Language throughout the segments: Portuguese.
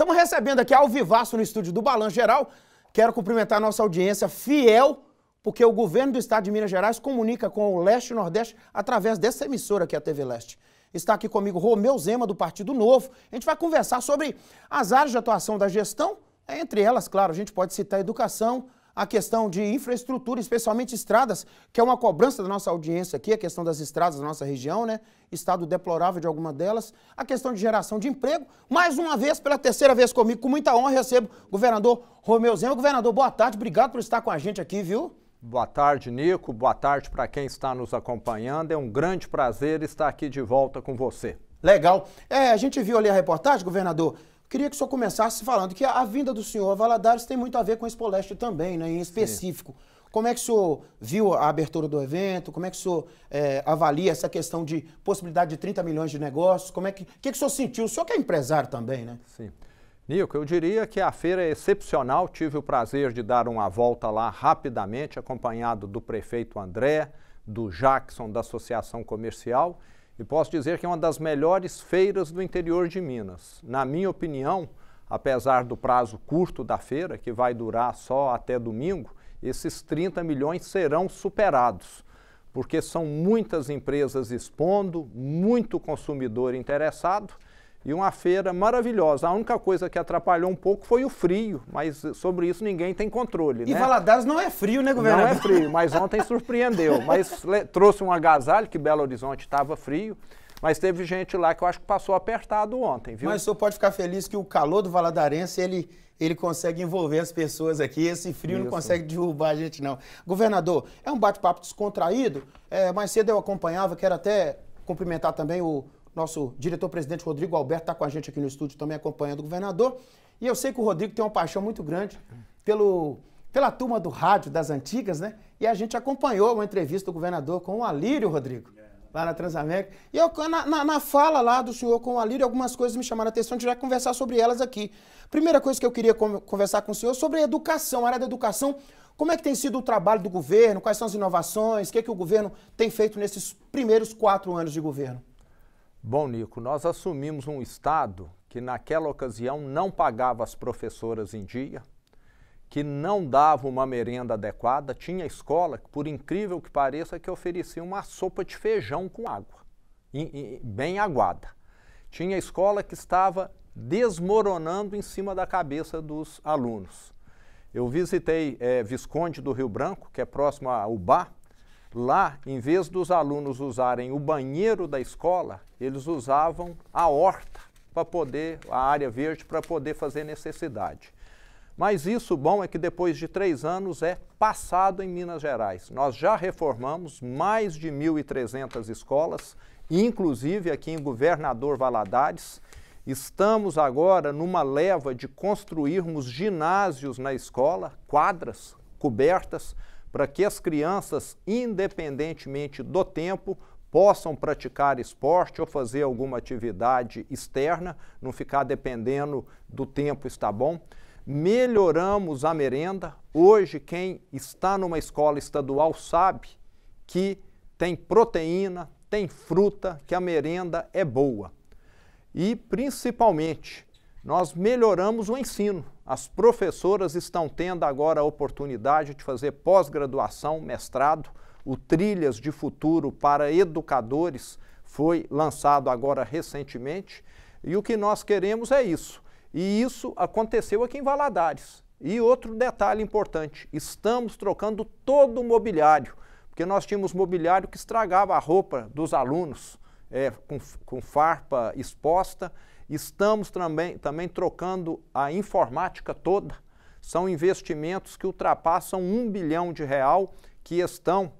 Estamos recebendo aqui ao vivaço no estúdio do Balanço Geral. Quero cumprimentar a nossa audiência fiel, porque o governo do estado de Minas Gerais comunica com o Leste e Nordeste através dessa emissora que é a TV Leste. Está aqui comigo Romeu Zema, do Partido Novo. A gente vai conversar sobre as áreas de atuação da gestão, entre elas, claro, a gente pode citar educação, a questão de infraestrutura, especialmente estradas, que é uma cobrança da nossa audiência aqui, a questão das estradas da nossa região, né? Estado deplorável de alguma delas, a questão de geração de emprego. Mais uma vez, pela terceira vez comigo, com muita honra, recebo o governador Romeu Zema. Governador, boa tarde, obrigado por estar com a gente aqui, viu? Boa tarde, Nico. Boa tarde para quem está nos acompanhando. É um grande prazer estar aqui de volta com você. Legal. É, a gente viu ali a reportagem, governador, Queria que o senhor começasse falando que a, vinda do senhor a Valadares tem muito a ver com a Expoleste também, né, em específico. Sim. Como é que o senhor viu a abertura do evento? Como é que o senhor é, avalia essa questão de possibilidade de 30 milhões de negócios? Como é que, que, que o senhor sentiu? O senhor que é empresário também, né? Sim. Nico, eu diria que a feira é excepcional. Tive o prazer de dar uma volta lá rapidamente, acompanhado do prefeito André, do Jackson, da Associação Comercial e posso dizer que é uma das melhores feiras do interior de Minas. Na minha opinião, apesar do prazo curto da feira, que vai durar só até domingo, esses 30 milhões serão superados, porque são muitas empresas expondo, muito consumidor interessado e uma feira maravilhosa. A única coisa que atrapalhou um pouco foi o frio, mas sobre isso ninguém tem controle. E né? Valadares não é frio, né, governador? Não é frio, mas ontem surpreendeu. Mas trouxe um agasalho, que Belo Horizonte estava frio. Mas teve gente lá que eu acho que passou apertado ontem, viu? Mas o senhor pode ficar feliz que o calor do Valadarense, ele, ele consegue envolver as pessoas aqui. Esse frio Isso. não consegue derrubar a gente, não. Governador, é um bate-papo descontraído. É, mais cedo eu acompanhava, quero até cumprimentar também o, nosso diretor-presidente Rodrigo Alberto está com a gente aqui no estúdio também acompanhando o governador. E eu sei que o Rodrigo tem uma paixão muito grande pelo, pela turma do rádio das antigas, né? E a gente acompanhou uma entrevista do governador com o Alírio, Rodrigo, lá na Transamérica. E eu, na, na, na fala lá do senhor com o Alírio, algumas coisas me chamaram a atenção, a gente vai conversar sobre elas aqui. Primeira coisa que eu queria conversar com o senhor é sobre a educação, a área da educação. Como é que tem sido o trabalho do governo? Quais são as inovações? O que, é que o governo tem feito nesses primeiros quatro anos de governo? Bom, Nico, nós assumimos um Estado que naquela ocasião não pagava as professoras em dia, que não dava uma merenda adequada, tinha escola, por incrível que pareça, que oferecia uma sopa de feijão com água, bem aguada. Tinha escola que estava desmoronando em cima da cabeça dos alunos. Eu visitei é, Visconde do Rio Branco, que é próximo a Uba. Lá, em vez dos alunos usarem o banheiro da escola, eles usavam a horta para poder, a área verde, para poder fazer necessidade. Mas isso bom é que depois de três anos é passado em Minas Gerais. Nós já reformamos mais de 1.300 escolas, inclusive aqui em Governador Valadares. Estamos agora numa leva de construirmos ginásios na escola, quadras cobertas, para que as crianças, independentemente do tempo, possam praticar esporte ou fazer alguma atividade externa, não ficar dependendo do tempo está bom. Melhoramos a merenda. Hoje, quem está numa escola estadual sabe que tem proteína, tem fruta, que a merenda é boa. E, principalmente, nós melhoramos o ensino. As professoras estão tendo agora a oportunidade de fazer pós-graduação, mestrado. O Trilhas de Futuro para Educadores foi lançado agora recentemente. E o que nós queremos é isso. E isso aconteceu aqui em Valadares. E outro detalhe importante: estamos trocando todo o mobiliário, porque nós tínhamos mobiliário que estragava a roupa dos alunos, é, com, com farpa exposta. Estamos também, também trocando a informática toda. São investimentos que ultrapassam um bilhão de real que estão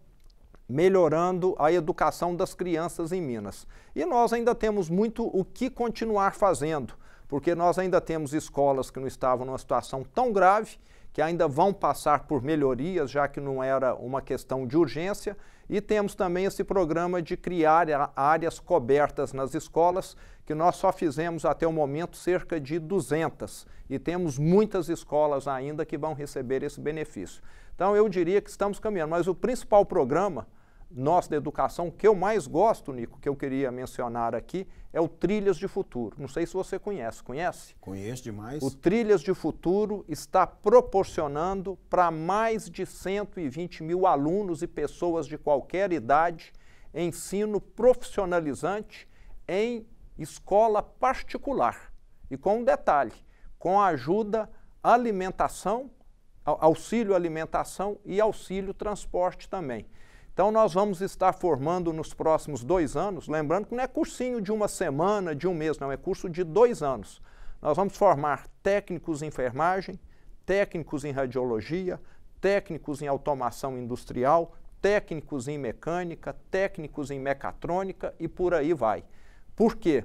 melhorando a educação das crianças em Minas. E nós ainda temos muito o que continuar fazendo, porque nós ainda temos escolas que não estavam numa situação tão grave, que ainda vão passar por melhorias, já que não era uma questão de urgência, e temos também esse programa de criar áreas cobertas nas escolas, que nós só fizemos até o momento cerca de 200. E temos muitas escolas ainda que vão receber esse benefício. Então, eu diria que estamos caminhando, mas o principal programa nós da educação, o que eu mais gosto, Nico, que eu queria mencionar aqui, é o Trilhas de Futuro. Não sei se você conhece. Conhece? Conheço demais. O Trilhas de Futuro está proporcionando para mais de 120 mil alunos e pessoas de qualquer idade ensino profissionalizante em escola particular. E com um detalhe, com a ajuda alimentação, auxílio alimentação e auxílio transporte também. Então, nós vamos estar formando nos próximos dois anos, lembrando que não é cursinho de uma semana, de um mês, não, é curso de dois anos. Nós vamos formar técnicos em enfermagem, técnicos em radiologia, técnicos em automação industrial, técnicos em mecânica, técnicos em mecatrônica e por aí vai. Por quê?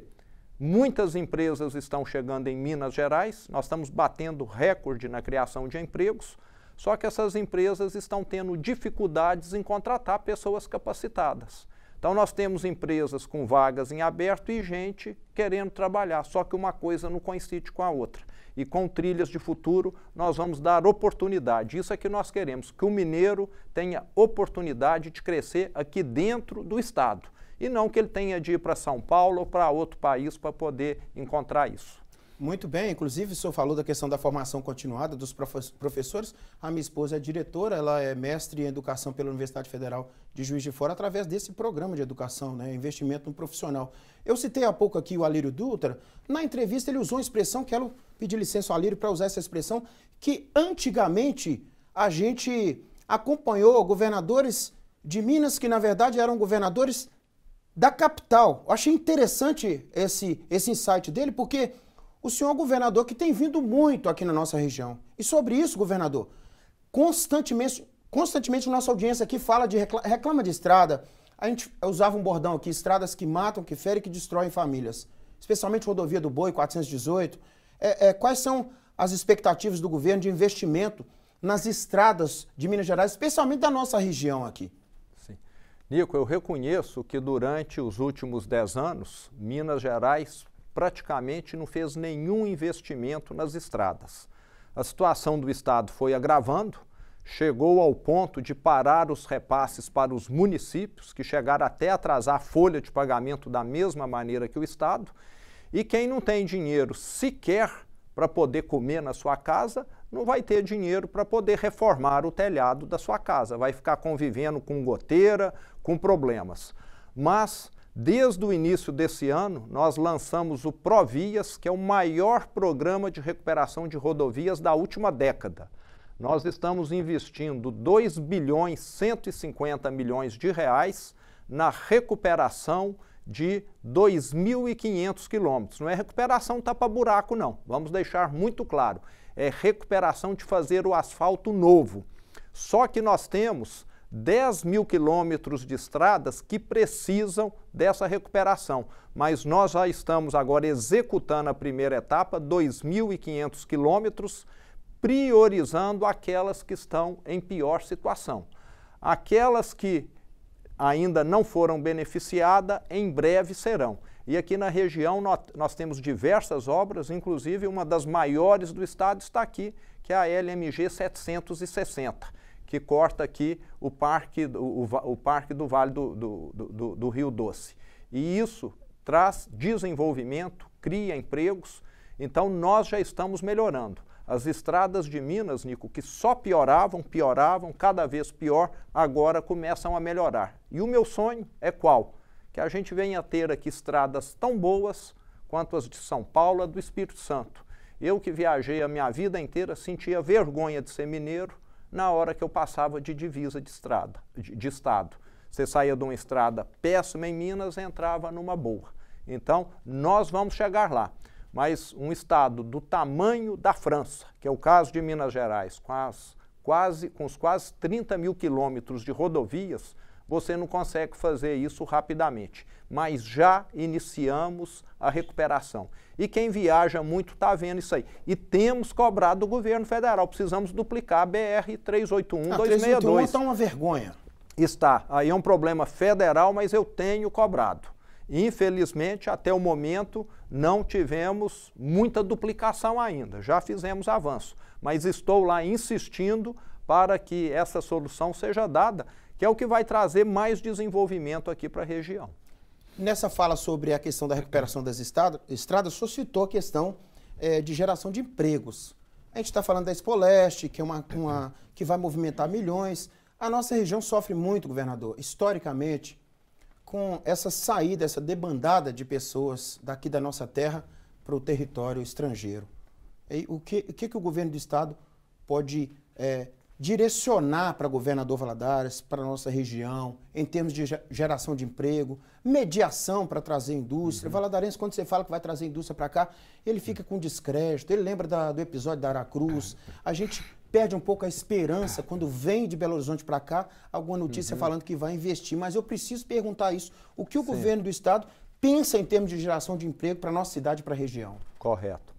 Muitas empresas estão chegando em Minas Gerais, nós estamos batendo recorde na criação de empregos. Só que essas empresas estão tendo dificuldades em contratar pessoas capacitadas. Então, nós temos empresas com vagas em aberto e gente querendo trabalhar, só que uma coisa não coincide com a outra. E com trilhas de futuro, nós vamos dar oportunidade. Isso é que nós queremos: que o mineiro tenha oportunidade de crescer aqui dentro do Estado. E não que ele tenha de ir para São Paulo ou para outro país para poder encontrar isso. Muito bem, inclusive o senhor falou da questão da formação continuada dos professores. A minha esposa é diretora, ela é mestre em educação pela Universidade Federal de Juiz de Fora, através desse programa de educação, né? investimento no profissional. Eu citei há pouco aqui o Alírio Dutra, na entrevista ele usou uma expressão, quero pedir licença ao Alírio para usar essa expressão, que antigamente a gente acompanhou governadores de Minas que na verdade eram governadores da capital. Eu achei interessante esse, esse insight dele, porque o senhor é governador que tem vindo muito aqui na nossa região. E sobre isso, governador, constantemente, constantemente nossa audiência aqui fala de reclama, reclama de estrada. A gente usava um bordão aqui, estradas que matam, que ferem, que destroem famílias. Especialmente rodovia do Boi, 418. É, é, quais são as expectativas do governo de investimento nas estradas de Minas Gerais, especialmente da nossa região aqui? Sim. Nico, eu reconheço que durante os últimos 10 anos, Minas Gerais praticamente não fez nenhum investimento nas estradas. A situação do Estado foi agravando, chegou ao ponto de parar os repasses para os municípios, que chegaram até a atrasar a folha de pagamento da mesma maneira que o Estado. E quem não tem dinheiro sequer para poder comer na sua casa, não vai ter dinheiro para poder reformar o telhado da sua casa, vai ficar convivendo com goteira, com problemas. Mas Desde o início desse ano, nós lançamos o Provias, que é o maior programa de recuperação de rodovias da última década. Nós estamos investindo 2 bilhões 150 milhões de reais na recuperação de 2.500 quilômetros. Não é recuperação tapa-buraco, não. Vamos deixar muito claro. É recuperação de fazer o asfalto novo. Só que nós temos 10 mil quilômetros de estradas que precisam dessa recuperação. Mas nós já estamos agora executando a primeira etapa, 2.500 quilômetros, priorizando aquelas que estão em pior situação. Aquelas que ainda não foram beneficiadas, em breve serão. E aqui na região nós, temos diversas obras, inclusive uma das maiores do estado está aqui, que é a LMG 760 que corta aqui o parque, o, o parque do Vale do, do, do, do Rio Doce. E isso traz desenvolvimento, cria empregos, então nós já estamos melhorando. As estradas de Minas, Nico, que só pioravam, pioravam, cada vez pior, agora começam a melhorar. E o meu sonho é qual? Que a gente venha a ter aqui estradas tão boas quanto as de São Paulo, do Espírito Santo. Eu que viajei a minha vida inteira sentia vergonha de ser mineiro, na hora que eu passava de divisa de, estrada, de, de estado. Você saía de uma estrada péssima em Minas, entrava numa boa. Então, nós vamos chegar lá. Mas um estado do tamanho da França, que é o caso de Minas Gerais, com, as, quase, com os quase 30 mil quilômetros de rodovias, você não consegue fazer isso rapidamente. Mas já iniciamos a recuperação. E quem viaja muito está vendo isso aí. E temos cobrado do governo federal. Precisamos duplicar a BR 381 ah, 381 Está uma vergonha. Está. Aí é um problema federal, mas eu tenho cobrado. Infelizmente, até o momento, não tivemos muita duplicação ainda. Já fizemos avanço. Mas estou lá insistindo para que essa solução seja dada que é o que vai trazer mais desenvolvimento aqui para a região. Nessa fala sobre a questão da recuperação das estradas, estrada, o senhor citou a questão é, de geração de empregos. A gente está falando da Expoleste, que, é uma, uma, que vai movimentar milhões. A nossa região sofre muito, governador, historicamente, com essa saída, essa debandada de pessoas daqui da nossa terra para o território estrangeiro. E o que, o que, que o governo do Estado pode é, direcionar para governador Valadares, para nossa região, em termos de geração de emprego, mediação para trazer indústria. Uhum. Valadarense, quando você fala que vai trazer indústria para cá, ele fica com descrédito, ele lembra da, do episódio da Aracruz. É. A gente perde um pouco a esperança quando vem de Belo Horizonte para cá alguma notícia uhum. falando que vai investir. Mas eu preciso perguntar isso. O que o Sim. governo do Estado pensa em termos de geração de emprego para nossa cidade e para a região? Correto.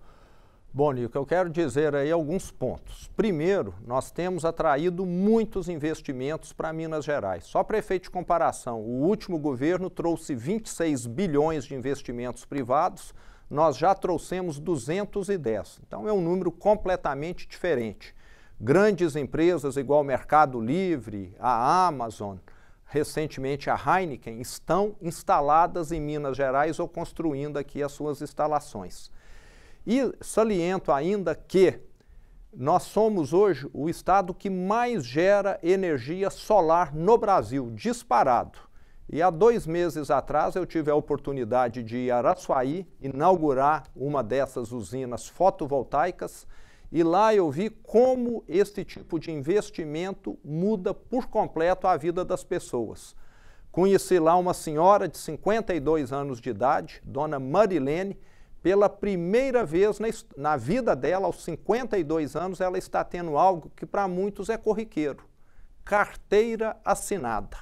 Bom, Nico, eu quero dizer aí alguns pontos. Primeiro, nós temos atraído muitos investimentos para Minas Gerais. Só para efeito de comparação, o último governo trouxe 26 bilhões de investimentos privados, nós já trouxemos 210. Então é um número completamente diferente. Grandes empresas igual o Mercado Livre, a Amazon, recentemente a Heineken, estão instaladas em Minas Gerais ou construindo aqui as suas instalações. E saliento ainda que nós somos hoje o estado que mais gera energia solar no Brasil, disparado. E há dois meses atrás eu tive a oportunidade de ir a Araçuaí inaugurar uma dessas usinas fotovoltaicas e lá eu vi como este tipo de investimento muda por completo a vida das pessoas. Conheci lá uma senhora de 52 anos de idade, dona Marilene, pela primeira vez na, na vida dela, aos 52 anos, ela está tendo algo que para muitos é corriqueiro: carteira assinada.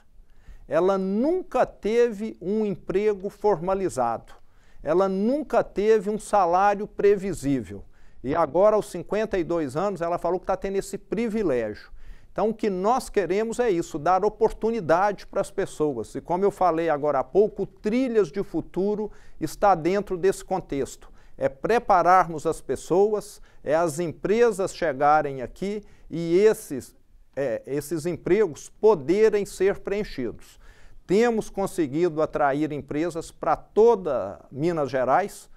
Ela nunca teve um emprego formalizado, ela nunca teve um salário previsível. E agora, aos 52 anos, ela falou que está tendo esse privilégio. Então, o que nós queremos é isso, dar oportunidade para as pessoas. E como eu falei agora há pouco, Trilhas de Futuro está dentro desse contexto. É prepararmos as pessoas, é as empresas chegarem aqui e esses, é, esses empregos poderem ser preenchidos. Temos conseguido atrair empresas para toda Minas Gerais,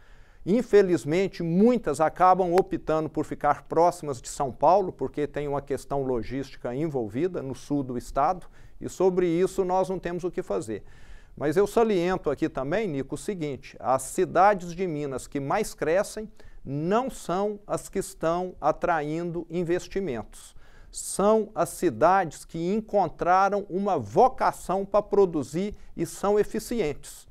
Infelizmente, muitas acabam optando por ficar próximas de São Paulo, porque tem uma questão logística envolvida no sul do estado, e sobre isso nós não temos o que fazer. Mas eu saliento aqui também, Nico, o seguinte: as cidades de Minas que mais crescem não são as que estão atraindo investimentos. São as cidades que encontraram uma vocação para produzir e são eficientes.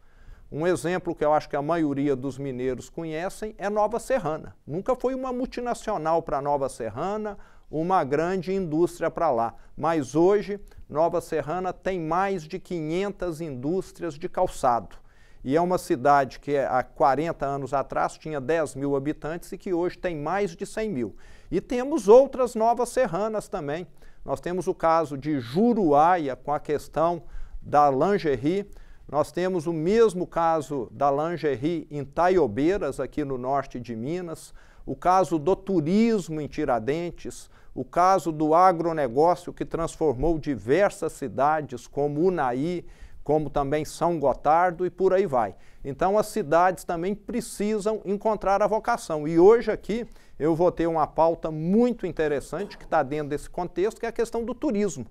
Um exemplo que eu acho que a maioria dos mineiros conhecem é Nova Serrana. Nunca foi uma multinacional para Nova Serrana, uma grande indústria para lá. Mas hoje, Nova Serrana tem mais de 500 indústrias de calçado. E é uma cidade que há 40 anos atrás tinha 10 mil habitantes e que hoje tem mais de 100 mil. E temos outras novas serranas também. Nós temos o caso de Juruáia com a questão da lingerie, nós temos o mesmo caso da lingerie em Taiobeiras, aqui no norte de Minas, o caso do turismo em Tiradentes, o caso do agronegócio que transformou diversas cidades, como Unaí, como também São Gotardo e por aí vai. Então as cidades também precisam encontrar a vocação. E hoje aqui eu vou ter uma pauta muito interessante que está dentro desse contexto, que é a questão do turismo.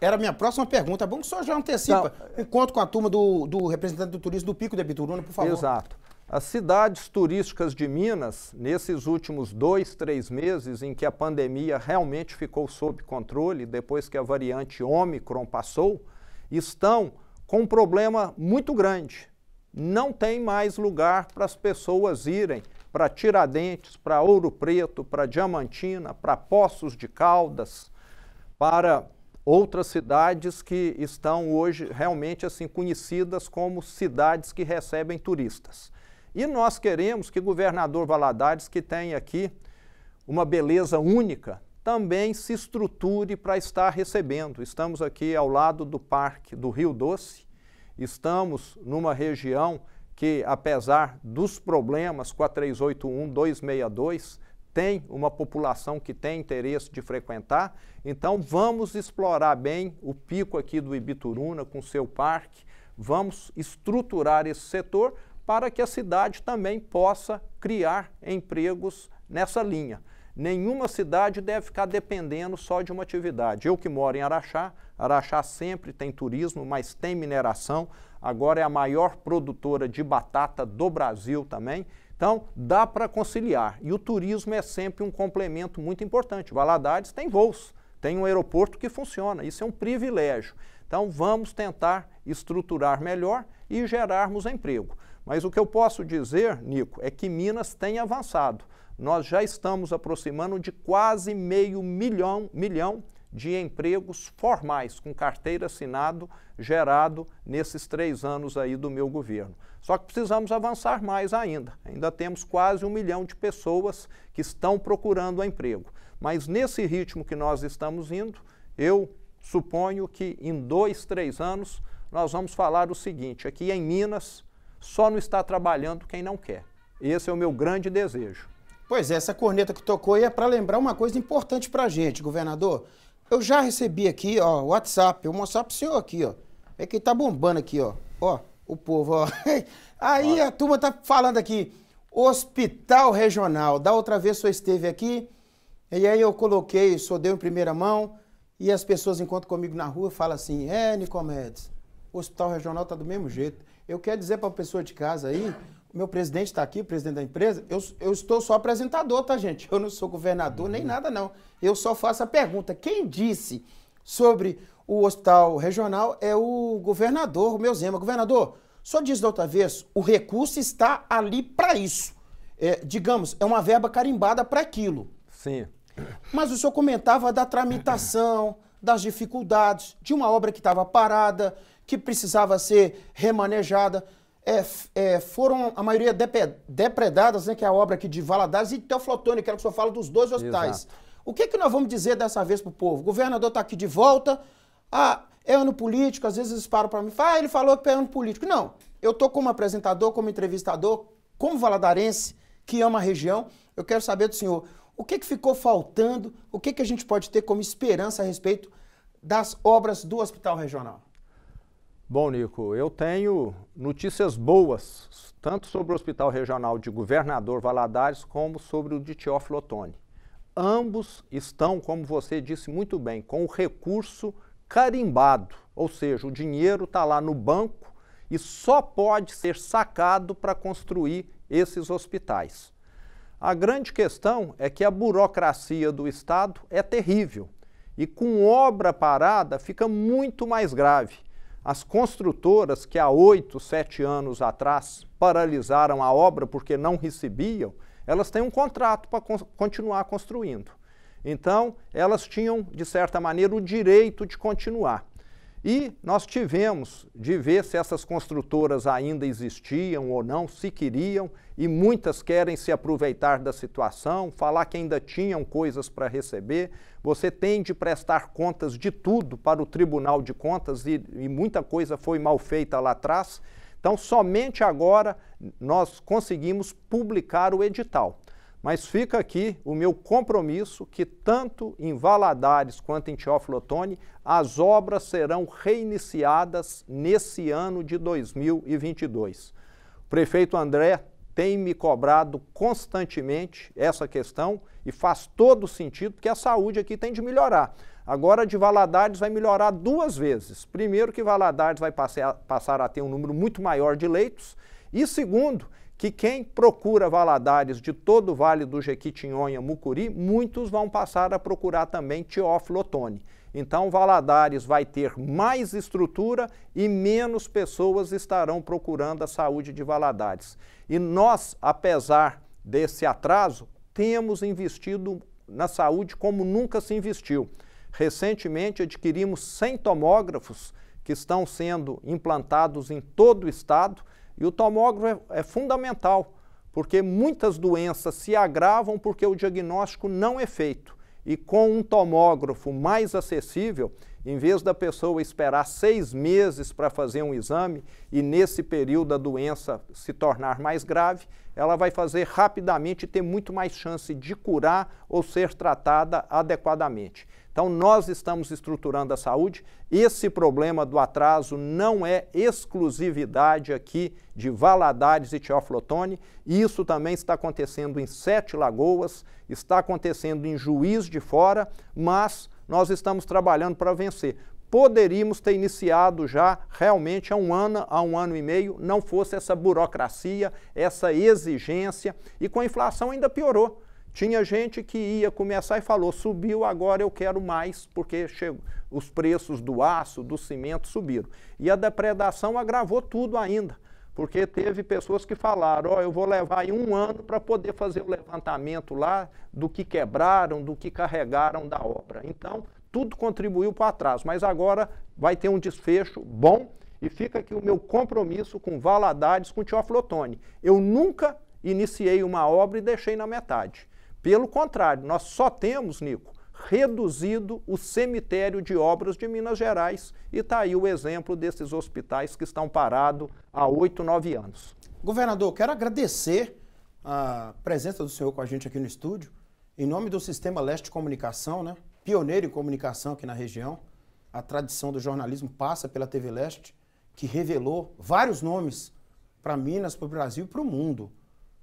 Era a minha próxima pergunta. É bom que o senhor já antecipa. Então, Encontro com a turma do, do representante do turismo do Pico de Abituruna, por favor. Exato. As cidades turísticas de Minas, nesses últimos dois, três meses em que a pandemia realmente ficou sob controle, depois que a variante Ômicron passou, estão com um problema muito grande. Não tem mais lugar para as pessoas irem para Tiradentes, para Ouro Preto, para Diamantina, para Poços de Caldas, para outras cidades que estão hoje realmente assim conhecidas como cidades que recebem turistas. E nós queremos que o governador Valadares, que tem aqui uma beleza única, também se estruture para estar recebendo. Estamos aqui ao lado do Parque do Rio Doce, estamos numa região que, apesar dos problemas com a 381, 262, tem uma população que tem interesse de frequentar. Então vamos explorar bem o pico aqui do Ibituruna com seu parque, vamos estruturar esse setor para que a cidade também possa criar empregos nessa linha. Nenhuma cidade deve ficar dependendo só de uma atividade. Eu que moro em Araxá, Araxá sempre tem turismo, mas tem mineração. Agora é a maior produtora de batata do Brasil também. Então, dá para conciliar. E o turismo é sempre um complemento muito importante. Valadares tem voos, tem um aeroporto que funciona, isso é um privilégio. Então, vamos tentar estruturar melhor e gerarmos emprego. Mas o que eu posso dizer, Nico, é que Minas tem avançado. Nós já estamos aproximando de quase meio milhão, milhão de empregos formais, com carteira assinado, gerado nesses três anos aí do meu governo. Só que precisamos avançar mais ainda. Ainda temos quase um milhão de pessoas que estão procurando emprego. Mas nesse ritmo que nós estamos indo, eu suponho que em dois, três anos, nós vamos falar o seguinte: aqui em Minas, só não está trabalhando quem não quer. Esse é o meu grande desejo. Pois é, essa corneta que tocou aí é para lembrar uma coisa importante para a gente, governador. Eu já recebi aqui, ó, WhatsApp. Eu vou mostrar pro senhor aqui, ó. É que tá bombando aqui, ó. Ó, o povo, ó. Aí ó. a turma tá falando aqui. Hospital Regional. Da outra vez só esteve aqui. E aí eu coloquei, só deu em primeira mão. E as pessoas encontram comigo na rua e falam assim: É, Nicomedes, o Hospital Regional tá do mesmo jeito. Eu quero dizer para a pessoa de casa aí meu presidente está aqui, o presidente da empresa, eu, eu estou só apresentador, tá, gente? Eu não sou governador uhum. nem nada, não. Eu só faço a pergunta. Quem disse sobre o hospital regional é o governador, o meu Zema. Governador, só diz da outra vez, o recurso está ali para isso. É, digamos, é uma verba carimbada para aquilo. Sim. Mas o senhor comentava da tramitação, das dificuldades, de uma obra que estava parada, que precisava ser remanejada é, é, foram, a maioria, depredadas, né, que é a obra aqui de Valadares e Teoflotone, que era é que o senhor fala dos dois hospitais. Exato. O que, é que nós vamos dizer dessa vez para o povo? O governador está aqui de volta, ah, é ano político, às vezes eles param para mim e ah, ele falou que é ano político. Não, eu estou como apresentador, como entrevistador, como valadarense, que ama a região, eu quero saber do senhor, o que, é que ficou faltando, o que, que a gente pode ter como esperança a respeito das obras do Hospital Regional? Bom, Nico, eu tenho notícias boas, tanto sobre o Hospital Regional de Governador Valadares como sobre o de Teófilo Otoni. Ambos estão, como você disse muito bem, com o recurso carimbado, ou seja, o dinheiro está lá no banco e só pode ser sacado para construir esses hospitais. A grande questão é que a burocracia do Estado é terrível e com obra parada fica muito mais grave. As construtoras que há oito, sete anos atrás paralisaram a obra porque não recebiam, elas têm um contrato para continuar construindo. Então, elas tinham, de certa maneira, o direito de continuar. E nós tivemos de ver se essas construtoras ainda existiam ou não, se queriam, e muitas querem se aproveitar da situação, falar que ainda tinham coisas para receber. Você tem de prestar contas de tudo para o Tribunal de Contas e, e muita coisa foi mal feita lá atrás. Então, somente agora nós conseguimos publicar o edital. Mas fica aqui o meu compromisso que tanto em Valadares quanto em Teófilo Otoni, as obras serão reiniciadas nesse ano de 2022. O prefeito André tem me cobrado constantemente essa questão e faz todo sentido porque a saúde aqui tem de melhorar. Agora de Valadares vai melhorar duas vezes. Primeiro que Valadares vai passar, passar a ter um número muito maior de leitos e segundo que quem procura Valadares de todo o Vale do Jequitinhonha, Mucuri, muitos vão passar a procurar também Teófilo Otoni. Então, Valadares vai ter mais estrutura e menos pessoas estarão procurando a saúde de Valadares. E nós, apesar desse atraso, temos investido na saúde como nunca se investiu. Recentemente, adquirimos 100 tomógrafos que estão sendo implantados em todo o estado e o tomógrafo é, é fundamental, porque muitas doenças se agravam porque o diagnóstico não é feito. E com um tomógrafo mais acessível, em vez da pessoa esperar seis meses para fazer um exame e nesse período a doença se tornar mais grave, ela vai fazer rapidamente e ter muito mais chance de curar ou ser tratada adequadamente. Então, nós estamos estruturando a saúde. Esse problema do atraso não é exclusividade aqui de Valadares e Teoflotone. Isso também está acontecendo em Sete Lagoas, está acontecendo em Juiz de Fora, mas nós estamos trabalhando para vencer. Poderíamos ter iniciado já realmente há um ano, há um ano e meio, não fosse essa burocracia, essa exigência, e com a inflação ainda piorou tinha gente que ia começar e falou: subiu, agora eu quero mais, porque chegou. os preços do aço, do cimento subiram. E a depredação agravou tudo ainda, porque teve pessoas que falaram: ó, oh, eu vou levar aí um ano para poder fazer o levantamento lá do que quebraram, do que carregaram da obra. Então, tudo contribuiu para trás, mas agora vai ter um desfecho bom. E fica aqui o meu compromisso com Valadares, com Tio Flotone Eu nunca iniciei uma obra e deixei na metade. Pelo contrário, nós só temos, Nico, reduzido o cemitério de obras de Minas Gerais e está aí o exemplo desses hospitais que estão parados há oito, nove anos. Governador, quero agradecer a presença do senhor com a gente aqui no estúdio, em nome do Sistema Leste de Comunicação, né? pioneiro em comunicação aqui na região. A tradição do jornalismo passa pela TV Leste, que revelou vários nomes para Minas, para o Brasil e para o mundo.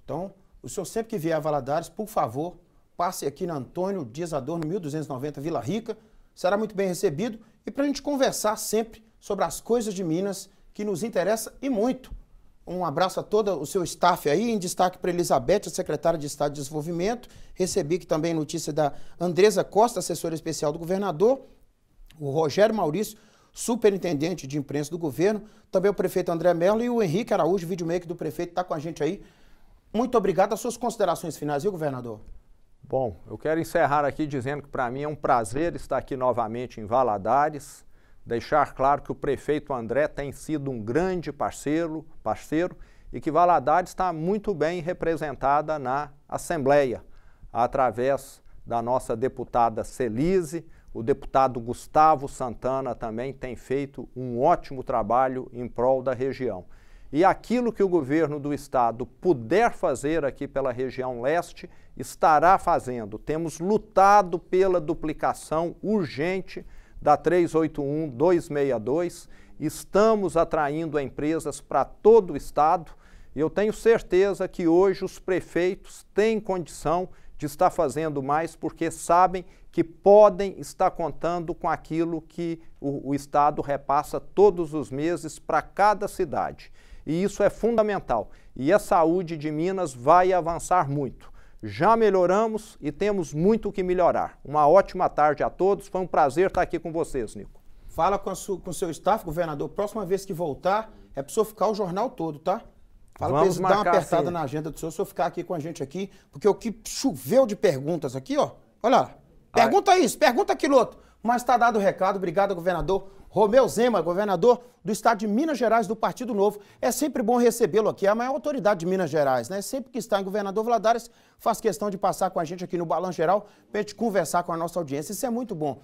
Então, o senhor sempre que vier a Valadares, por favor, passe aqui na Antônio Dias Adorno, 1290 Vila Rica. Será muito bem recebido e para a gente conversar sempre sobre as coisas de Minas que nos interessa e muito. Um abraço a todo o seu staff aí, em destaque para Elizabeth, a secretária de Estado de Desenvolvimento. Recebi aqui também notícia da Andresa Costa, assessora especial do governador, o Rogério Maurício, superintendente de imprensa do governo, também o prefeito André Mello e o Henrique Araújo, videomaker do prefeito, está com a gente aí muito obrigado. As suas considerações finais, viu, governador? Bom, eu quero encerrar aqui dizendo que para mim é um prazer estar aqui novamente em Valadares, deixar claro que o prefeito André tem sido um grande parceiro, parceiro e que Valadares está muito bem representada na Assembleia, através da nossa deputada Celise, o deputado Gustavo Santana também tem feito um ótimo trabalho em prol da região. E aquilo que o governo do estado puder fazer aqui pela região leste, estará fazendo. Temos lutado pela duplicação urgente da 381 262. Estamos atraindo empresas para todo o estado. E eu tenho certeza que hoje os prefeitos têm condição de estar fazendo mais, porque sabem que podem estar contando com aquilo que o, o Estado repassa todos os meses para cada cidade e isso é fundamental. E a saúde de Minas vai avançar muito. Já melhoramos e temos muito o que melhorar. Uma ótima tarde a todos. Foi um prazer estar aqui com vocês, Nico. Fala com, com o seu staff, governador. Próxima vez que voltar, é para o senhor ficar o jornal todo, tá? Fala para dar uma apertada assim. na agenda do senhor, se eu ficar aqui com a gente aqui, porque o que choveu de perguntas aqui, ó. Olha lá. Ah. Pergunta Ai. isso, pergunta aquilo outro. Mas está dado o recado. Obrigado, governador. Romeu Zema, governador do estado de Minas Gerais do Partido Novo. É sempre bom recebê-lo aqui, é a maior autoridade de Minas Gerais, né? Sempre que está em governador Vladares, faz questão de passar com a gente aqui no Balanço Geral para a gente conversar com a nossa audiência. Isso é muito bom.